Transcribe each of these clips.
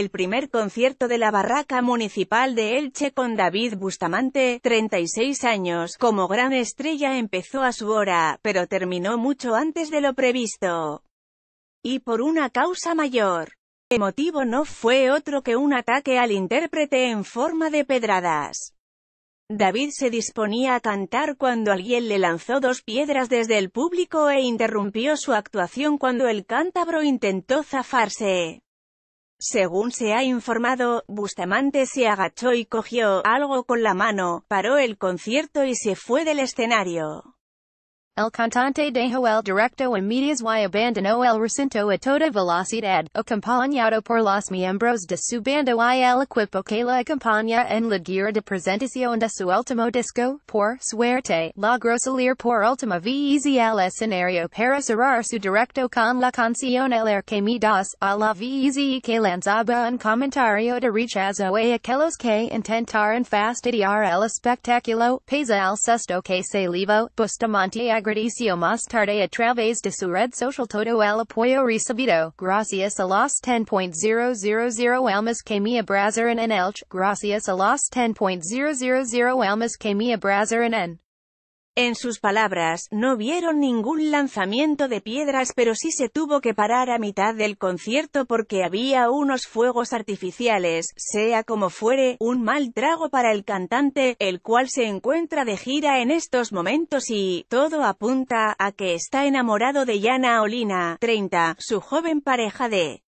el primer concierto de la Barraca Municipal de Elche con David Bustamante, 36 años, como gran estrella empezó a su hora, pero terminó mucho antes de lo previsto. Y por una causa mayor. El motivo no fue otro que un ataque al intérprete en forma de pedradas. David se disponía a cantar cuando alguien le lanzó dos piedras desde el público e interrumpió su actuación cuando el cántabro intentó zafarse. Según se ha informado, Bustamante se agachó y cogió algo con la mano, paró el concierto y se fue del escenario. El cantante dejó el directo en medias y abandonó el recinto a toda velocidad, acompañado por los miembros de su banda y el equipo que la acompaña en la gira de presentación de su último disco, por suerte, logró salir por última vez el escenario para cerrar su directo con la canción El Air que me das, a la vez y que lanzaba un comentario de rechazo a aquellos que intentaron fastidiar el espectáculo, pese al susto que se livo, Bustamante agregó agradecio más tarde a través de su red social todo el apoyo recibido, gracias a los 10.000 almas que me abrazaron en Elche, gracias a los 10.000 almas que me abrazaron en En sus palabras, no vieron ningún lanzamiento de piedras pero sí se tuvo que parar a mitad del concierto porque había unos fuegos artificiales, sea como fuere, un mal trago para el cantante, el cual se encuentra de gira en estos momentos y, todo apunta, a que está enamorado de Yana Olina, 30, su joven pareja de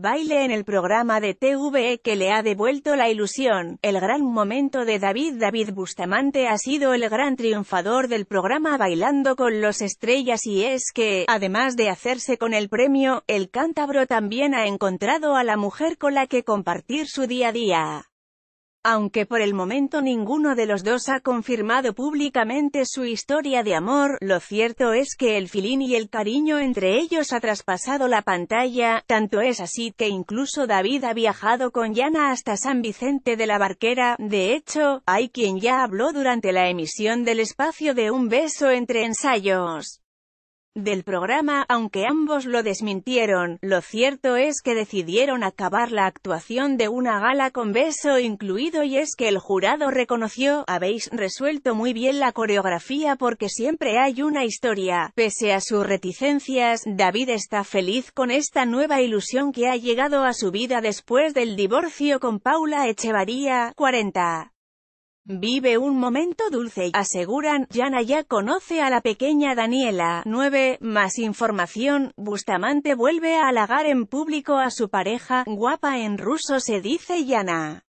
baile en el programa de TV que le ha devuelto la ilusión. El gran momento de David David Bustamante ha sido el gran triunfador del programa Bailando con los Estrellas y es que, además de hacerse con el premio, el cántabro también ha encontrado a la mujer con la que compartir su día a día. Aunque por el momento ninguno de los dos ha confirmado públicamente su historia de amor, lo cierto es que el filín y el cariño entre ellos ha traspasado la pantalla, tanto es así que incluso David ha viajado con Yana hasta San Vicente de la Barquera, de hecho, hay quien ya habló durante la emisión del espacio de un beso entre ensayos del programa, aunque ambos lo desmintieron, lo cierto es que decidieron acabar la actuación de una gala con beso incluido y es que el jurado reconoció, habéis resuelto muy bien la coreografía porque siempre hay una historia. Pese a sus reticencias, David está feliz con esta nueva ilusión que ha llegado a su vida después del divorcio con Paula Echevarría, 40. Vive un momento dulce, aseguran, Yana ya conoce a la pequeña Daniela. 9. Más información, Bustamante vuelve a halagar en público a su pareja, guapa en ruso se dice Yana.